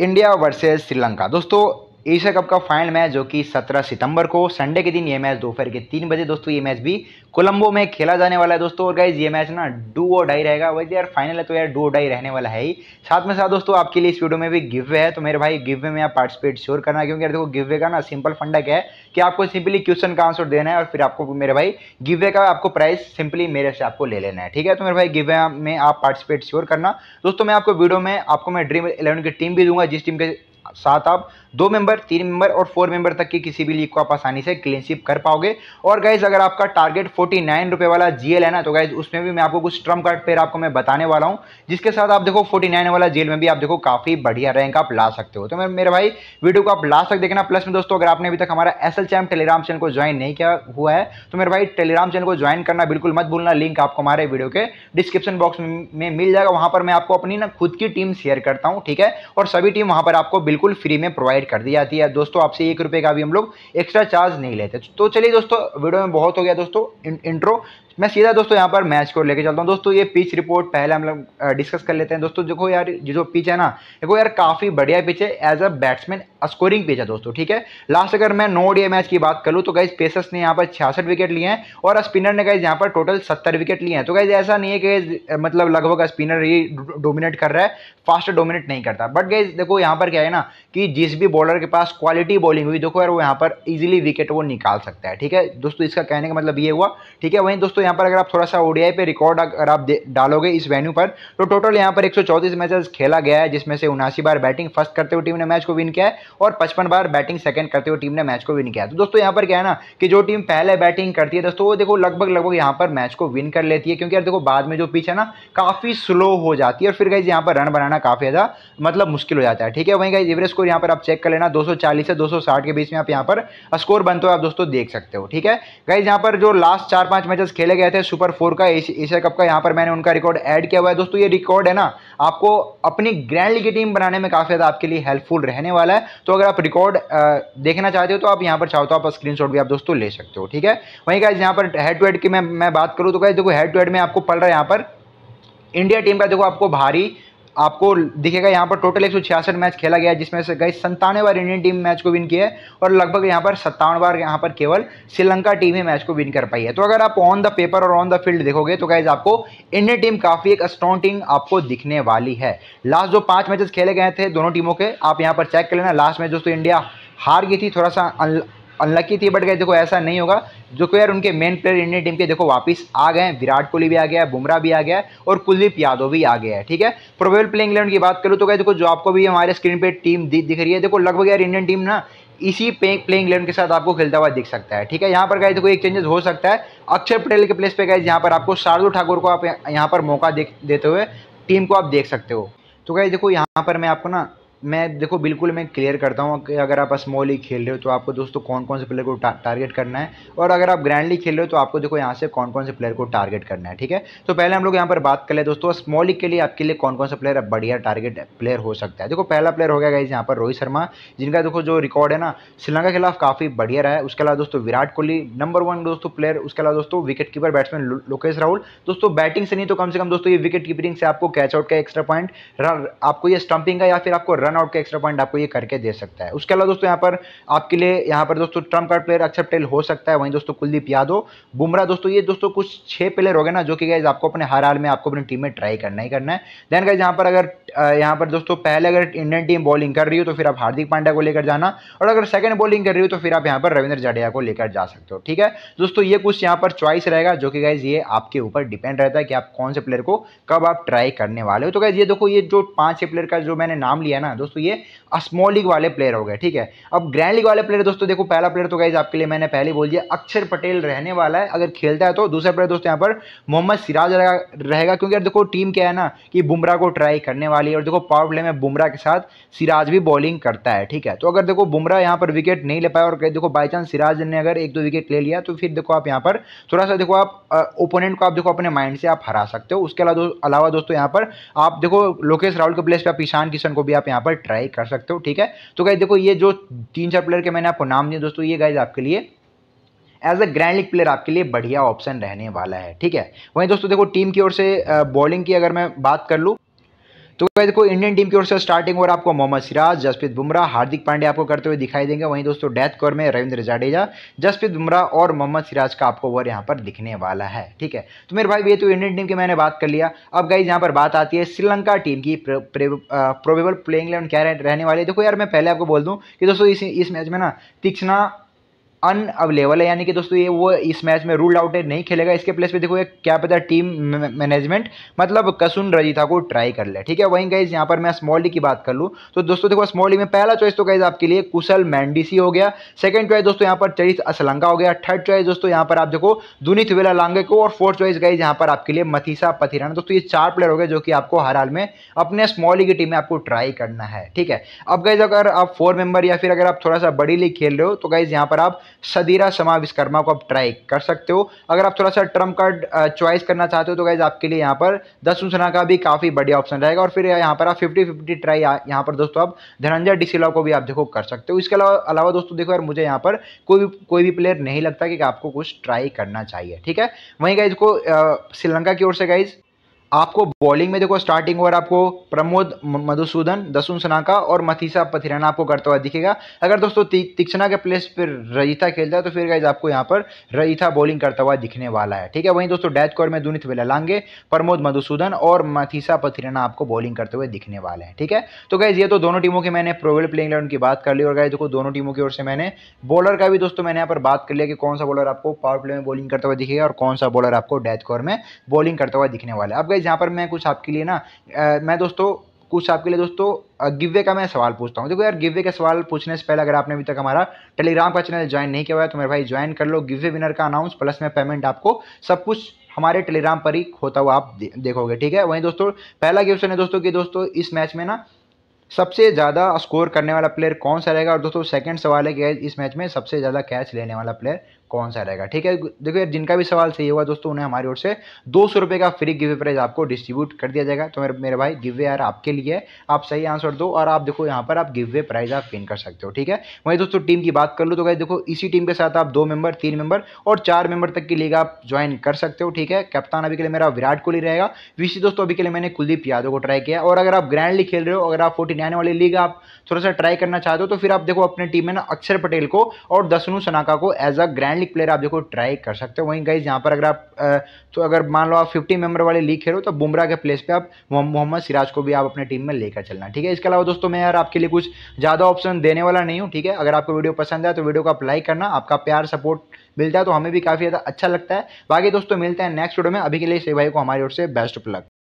India versus Sri Lanka दोस्तों Asia cup का final match जो कि 17 सितंबर को संडे के दिन ये मैच दोपहर के तीन बजे दोस्तों ये मैच भी कोलंबो में खेला जाने वाला है दोस्तों और गाइज ये मैच ना डू और डाई रहेगा वैसे तो यार फाइनल है तो यार डू और डाई रहने वाला है ही साथ में साथ दोस्तों आपके लिए इस वीडियो में भी गिव्य है तो मेरे भाई गिव्य में आप पार्टिसिपेट श्योर करना क्योंकि यार देखो गिव्य का ना सिंपल फंडा क्या है कि आपको सिंपली क्वेश्चन का आंसर देना है और फिर आपको मेरे भाई गिव्य का आपको प्राइस सिंपली मेरे से आपको ले लेना है ठीक है तो मेरे भाई गिव्य में आप पार्टिसिपेट श्योर करना दोस्तों मैं आपको वीडियो में आपको मैं ड्रीम इलेवन की टीम भी दूंगा जिस टीम के साथ आप दो मेंबर तीन मेंबर और फोर मेंबर तक की किसी भी लीग को आप आसानी से क्लीनशिप कर पाओगे और गाइज अगर आपका टारगेट फोर्टी नाइन रुपए वाला जीएल है ना तो गाइज उसमें भी मैं आपको कुछ ट्रम कार्ड पेयर आपको मैं बताने वाला हूँ जिसके साथ आप देखो फोर्टी नाइन वाला जेल में भी आप देखो काफ़ी बढ़िया रैंक आप ला सकते हो तो मेरे भाई वीडियो को आप ला सकते देखना प्लस में दोस्तों अगर आपने अभी तक हमारा एस एल टेलीग्राम चैनल को ज्वाइन नहीं किया हुआ है तो मेरे भाई टेलीग्राम चैनल को ज्वाइन करना बिल्कुल मत भूलना लिंक आपको हमारे वीडियो के डिस्क्रिप्शन बॉक्स में मिल जाएगा वहां पर मैं आपको अपनी ना खुद की टीम शेयर करता हूँ ठीक है और सभी टीम वहां पर आपको बिल्कुल फ्री में प्रोवाइड ऐड कर दी जाती है दोस्तों आपसे एक रुपये का भी हम लोग एक्स्ट्रा चार्ज नहीं लेते तो चलिए दोस्तों वीडियो में बहुत हो गया दोस्तों इंट्रो मैं सीधा दोस्तों यहाँ पर मैच को लेकर चलता हूँ दोस्तों ये पिच रिपोर्ट पहले हम लोग डिस्कस कर लेते हैं दोस्तों देखो यार जो पिच है ना देखो यार काफ़ी बढ़िया पिच है as a batsman scoring pitch है दोस्तों ठीक है लास्ट अगर मैं नोड डे मैच की बात करूँ तो गाइज पेसर्स ने यहाँ पर छियासठ विकेट लिए हैं और स्पिनर ने गाइज यहाँ पर टोटल सत्तर विकेट लिए हैं तो गाइज ऐसा नहीं है कि मतलब लगभग स्पिनर ही डोमिनेट कर रहा है फास्ट डोमिनेट नहीं करता बट गाइज देखो यहाँ पर क्या है ना कि जिस भी बॉलर के पास क्वालिटी बॉलिंग हुई देखो यार वो यहाँ पर ईजिली विकेट वो निकाल सकता है ठीक है दोस्तों इसका कहने का मतलब ये हुआ ठीक है वहीं दोस्तों यहाँ पर अगर आप थोड़ा सा ओडीआई पे रिकॉर्ड अगर आप डालोगे इस वेन्यू पर तो टोटल यहाँ पर 134 मैचेस खेला गया है जिसमें से उनासी बार बैटिंग फर्स्ट करते हुए टीम ने मैच को विन किया है और पचपन बार बैटिंग सेकंड करते हुए टीम ने मैच को विन किया तो दोस्तों यहाँ पर क्या है ना कि जो टीम पहले बैटिंग करती है दोस्तों वो देखो लगभग लगभग यहाँ पर मैच को विन कर लेती है क्योंकि यार देखो बाद में जो पिच है ना काफ़ी स्लो हो जाती है और फिर गाइज यहाँ पर रन बनाना काफ़ी ज़्यादा मतलब मुश्किल हो जाता है ठीक है वहीं गाइज एवरेज स्कोर यहाँ पर आप चेक कर लेना दो से दो के बीच में आप यहाँ पर स्कोर बनते हो आप दोस्तों देख सकते हो ठीक है गाइज यहाँ पर जो लास्ट चार पांच मैचेस खेले खेले गए थे सुपर फोर का एशिया कप का यहाँ पर मैंने उनका रिकॉर्ड ऐड किया हुआ है दोस्तों ये रिकॉर्ड है ना आपको अपनी ग्रैंड लीग की टीम बनाने में काफ़ी ज़्यादा आपके लिए हेल्पफुल रहने वाला है तो अगर आप रिकॉर्ड देखना चाहते हो तो आप यहाँ पर चाहो तो आप स्क्रीन भी आप दोस्तों ले सकते हो ठीक है वहीं का यहाँ पर हेड टू हेड की मैं मैं बात करूँ तो क्या देखो हेड टू हेड में आपको पल रहा है यहाँ पर इंडिया टीम का देखो आपको भारी आपको दिखेगा यहाँ पर टोटल एक मैच खेला गया जिसमें से गई संतानवे बार इंडियन टीम मैच को विन किया है और लगभग यहाँ पर सत्तावन बार यहाँ पर केवल श्रीलंका टीम ही मैच को विन कर पाई है तो अगर आप ऑन द पेपर और ऑन द फील्ड देखोगे तो गाइज आपको इंडियन टीम काफ़ी एक स्ट्रॉन्ग टीम आपको दिखने वाली है लास्ट जो पांच मैचेस खेले गए थे दोनों टीमों के आप यहाँ पर चेक कर लेना लास्ट मैच दोस्तों इंडिया हार गई थी थोड़ा सा अनलकी थी बट गए देखो ऐसा नहीं होगा जो कि यार उनके मेन प्लेयर इंडियन टीम के देखो वापस आ गए विराट कोहली भी आ गया बुमराह भी आ गया और कुलदीप यादव भी आ गया है ठीक है प्रोबेबल प्लेइंग इलेवन की बात करूँ तो क्या देखो जो आपको भी हमारे स्क्रीन पर टीम दिख रही है देखो लगभग यार इंडियन टीम ना इसी पे प्लेइंग इलेवन के साथ आपको खेलता हुआ दिख सकता है ठीक है यहाँ पर गए देखो एक चेंजेस हो सकता है अक्षर पटेल के प्लेस पे गए यहाँ पर आपको शार्दुल ठाकुर को आप यहाँ पर मौका देते हुए टीम को आप देख सकते हो तो गाइज देखो यहाँ पर मैं आपको ना मैं देखो बिल्कुल मैं क्लियर करता हूँ कि अगर आप स्मॉल लीग खेल रहे हो तो आपको दोस्तों कौन कौन से प्लेयर को टा, टारगेट करना है और अगर आप ग्रैंड लीग खेल रहे हो तो आपको देखो यहाँ से कौन कौन से प्लेयर को टारगेट करना है ठीक है तो पहले हम लोग यहाँ पर बात कर ले दोस्तों स्मॉल लीग के लिए आपके लिए कौन कौन सा प्लेयर बढ़िया टारगेट प्लेयर हो सकता है देखो पहला प्लेयर हो गया गाइज यहाँ पर रोहित शर्मा जिनका देखो जो रिकॉर्ड है ना श्रीलंका के खिलाफ काफ़ी बढ़िया रहा है उसके अलावा दोस्तों विराट कोहली नंबर वन दोस्तों प्लेयर उसके अलावा दोस्तों wicket keeper batsman Lokesh Rahul दोस्तों बैटिंग से नहीं तो कम से कम दोस्तों ये विकेट कीपिंग से आपको कैच आउट का एक्स्ट्रा पॉइंट आपको ये स्टंपिंग का या फिर आपको रन रन आउट के एक्स्ट्रा पॉइंट आपको ये करके दे सकता है उसके अलावा दोस्तों यहाँ पर आपके लिए यहाँ पर दोस्तों ट्रम्प कार्ड प्लेयर एक्सेप्टेड हो सकता है वहीं दोस्तों कुलदीप यादव बुमरा दोस्तों ये दोस्तों कुछ छह प्लेयर हो गए ना जो कि गाइज आपको अपने हर हाल में आपको अपनी टीम में ट्राई करना ही करना है देन गाइज यहाँ पर अगर यहाँ पर दोस्तों पहले अगर इंडियन टीम बॉलिंग कर रही हो तो फिर आप हार्दिक पांड्या को लेकर जाना और अगर सेकंड बॉलिंग कर रही हो तो फिर आप यहाँ पर रविंद्र जडेजा को लेकर जा सकते हो ठीक है दोस्तों ये कुछ यहाँ पर चॉइस रहेगा जो कि गाइज ये आपके ऊपर डिपेंड रहता है कि आप कौन से प्लेयर को कब आप ट्राई करने वाले हो तो गाइज ये देखो ये जो पाँच छः प्लेयर का जो मैंने नाम लिया ना दोस्तों ये स्मॉल लीग वाले प्लेयर हो गए ठीक है अब ग्रैंड लीग वाले प्लेयर दोस्तों देखो पहला प्लेयर तो गाइज आपके लिए मैंने पहले बोल दिया अक्षर पटेल रहने वाला है अगर खेलता है तो दूसरा प्लेयर दोस्तों यहाँ पर मोहम्मद सिराज रहेगा क्योंकि देखो टीम क्या है ना कि बुमराह को ट्राई करने वाले वाली है और देखो पावर प्ले में बुमराह के साथ सिराज भी बॉलिंग करता है ठीक है तो अगर देखो बुमराह यहाँ पर विकेट नहीं ले पाया और देखो बाई चांस सिराज ने अगर एक दो विकेट ले लिया तो फिर देखो आप यहाँ पर थोड़ा सा देखो आप ओपोनेंट को आप देखो अपने माइंड से आप हरा सकते हो उसके अलावा दोस्तों यहाँ पर आप देखो लोकेश राहुल के प्लेस पर आप ईशान किशन को भी आप यहाँ पर ट्राई कर सकते हो ठीक है तो गाइज देखो ये जो तीन चार प्लेयर के मैंने आपको नाम दिए दोस्तों ये गाइज आपके लिए as a grand league player आपके लिए बढ़िया ऑप्शन रहने वाला है ठीक है वहीं दोस्तों देखो टीम की ओर से बॉलिंग की अगर मैं बात कर लूँ तो वह देखो इंडियन टीम की ओर से स्टार्टिंग ओवर आपको मोहम्मद सिराज जसप्रीत बुमराह हार्दिक पांडे आपको करते हुए दिखाई देंगे वहीं दोस्तों डेथ कोर में रविंद्र जाडेजा जसप्रीत बुमराह और मोहम्मद सिराज का आपको ओवर यहाँ पर दिखने वाला है ठीक है तो मेरे भाई ये तो इंडियन टीम की मैंने बात कर लिया अब गई यहाँ पर बात आती है श्रीलंका टीम की प्रोबेबल प्लेइंग इलेवन क्या रहने वाली है देखो यार मैं पहले आपको बोल दूँ कि दोस्तों इस इस मैच में ना तीक्षणा अनअवेलेबल है यानी कि दोस्तों ये वो इस मैच में रूल आउट है नहीं खेलेगा इसके प्लेस पे देखो ये क्या पता टीम मैनेजमेंट मतलब कसुन रजिता को ट्राई कर ले ठीक है वहीं गाइज यहाँ पर मैं स्मॉल डी की बात कर लूँ तो दोस्तों देखो स्मॉल डी में पहला चॉइस तो गाइज आपके लिए कुशल मैंडीसी हो गया सेकंड चॉइस दोस्तों यहाँ पर चरित असलंका हो गया थर्ड चॉइस दोस्तों यहाँ पर आप देखो दुनित वेला लांगे को और फोर्थ चॉइस गाइज यहाँ पर आपके लिए मथीसा पथिराना दोस्तों ये चार प्लेयर हो गए जो कि आपको हर हाल में अपने स्मॉल की टीम में आपको ट्राई करना है ठीक है अब गाइज अगर आप फोर मेंबर या फिर अगर आप थोड़ा सा बड़ी लीग खेल रहे हो तो गाइज यहाँ पर आप सदीरा समा कर्मा को आप ट्राई कर सकते हो अगर आप थोड़ा सा ट्रम्प कार्ड चॉइस करना चाहते हो तो गाइज आपके लिए यहाँ पर दस उन्सना का भी काफ़ी बढ़िया ऑप्शन रहेगा और फिर यहाँ पर आप फिफ्टी फिफ्टी ट्राई यहाँ पर दोस्तों आप धनंजय डिसिला को भी आप देखो कर सकते हो इसके अलावा अलावा दोस्तों देखो यार मुझे यहाँ पर कोई भी कोई भी प्लेयर नहीं लगता कि आपको कुछ ट्राई करना चाहिए ठीक है वहीं गाइज को श्रीलंका की ओर से गाइज आपको बॉलिंग में देखो स्टार्टिंग ओवर आपको प्रमोद मधुसूदन दसुन सनाका और मथीसा पथिराना आपको करता हुआ दिखेगा अगर दोस्तों तीक्षणा के प्लेस पर रईथा खेलता है तो फिर गाइज आपको यहाँ पर रईथा बॉलिंग करता हुआ दिखने वाला है ठीक है वहीं दोस्तों डेथ कोर में दुनित वेला लांगे प्रमोद मधुसूदन और मथीसा पथिराना आपको बॉलिंग करते हुए दिखने वाले हैं ठीक है तो गाइज ये तो दोनों टीमों के मैंने प्रोवेल प्लेइंग इलेवन की बात कर ली और गाइज देखो दोनों टीमों की ओर से मैंने बॉलर का भी दोस्तों मैंने यहाँ पर बात कर लिया कि कौन सा बॉलर आपको पावर प्ले में बॉलिंग करता हुआ दिखेगा और कौन सा बॉलर आपको डेथ कौर में बॉलिंग करता हुआ दिखने वाला है अब गए जहाँ पर मैं कुछ आपके लिए ना मैं दोस्तों कुछ आपके लिए दोस्तों गिवे का मैं सवाल पूछता हूँ देखो यार गिवे का सवाल पूछने से पहले अगर आपने अभी तक हमारा टेलीग्राम का चैनल ज्वाइन नहीं किया हुआ तो मेरे भाई ज्वाइन कर लो गिवे विनर का अनाउंस प्लस में पेमेंट आपको सब कुछ हमारे टेलीग्राम पर ही होता हुआ आप देखोगे ठीक है वहीं दोस्तों पहला क्वेश्चन है दोस्तों कि दोस्तों इस मैच में ना सबसे ज़्यादा स्कोर करने वाला प्लेयर कौन सा रहेगा और दोस्तों सेकंड सवाल है कि इस मैच में सबसे ज़्यादा कैच लेने वाला प्लेयर कौन सा रहेगा ठीक है देखो यार जिनका भी सवाल सही होगा दोस्तों उन्हें हमारी ओर से दो सौ रुपये का फ्री गिवे प्राइज आपको डिस्ट्रीब्यूट कर दिया जाएगा तो मेरे मेरे भाई गिवे यार आपके लिए आप सही आंसर दो और आप देखो यहाँ पर आप गिवे प्राइज आप विन कर सकते हो ठीक है वही दोस्तों टीम की बात कर लो तो भाई देखो इसी टीम के साथ आप दो मेंबर तीन मेंबर और चार मेंबर तक की लीग आप ज्वाइन कर सकते हो ठीक है कप्तान अभी के लिए मेरा विराट कोहली रहेगा विशी दोस्तों अभी के लिए मैंने कुलदीप यादव को ट्राई किया और अगर आप ग्रैंड लीग खेल रहे हो अगर आप फोर्टी नाइन वाली लीग आप थोड़ा सा ट्राई करना चाहते हो तो फिर आप देखो अपने टीम में ना अक्षर पटेल को और दसनू सनाका को as a grand league player आप देखो ट्राई कर सकते हो वहीं गाइज यहाँ पर अगर आप तो अगर मान लो आप फिफ्टी मेंबर वाले लीग खेलो तो बुमराह के प्लेस पे आप मोहम्मद सिराज को भी आप अपने टीम में लेकर चलना ठीक है इसके अलावा दोस्तों मैं यार आपके लिए कुछ ज़्यादा ऑप्शन देने वाला नहीं हूँ ठीक है अगर आपको वीडियो पसंद आए तो वीडियो को आप लाइक करना आपका प्यार सपोर्ट मिलता है तो हमें भी काफ़ी ज़्यादा अच्छा लगता है बाकी दोस्तों मिलते हैं नेक्स्ट वीडियो में अभी के लिए से भाई को हमारी ओर से बेस्ट ऑफ लक